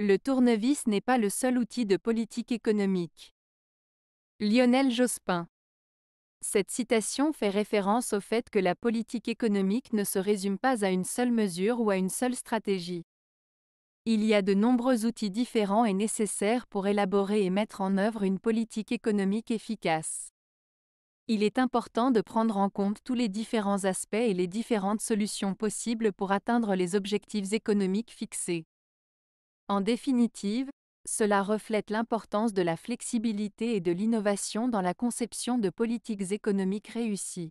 Le tournevis n'est pas le seul outil de politique économique. Lionel Jospin. Cette citation fait référence au fait que la politique économique ne se résume pas à une seule mesure ou à une seule stratégie. Il y a de nombreux outils différents et nécessaires pour élaborer et mettre en œuvre une politique économique efficace. Il est important de prendre en compte tous les différents aspects et les différentes solutions possibles pour atteindre les objectifs économiques fixés. En définitive, cela reflète l'importance de la flexibilité et de l'innovation dans la conception de politiques économiques réussies.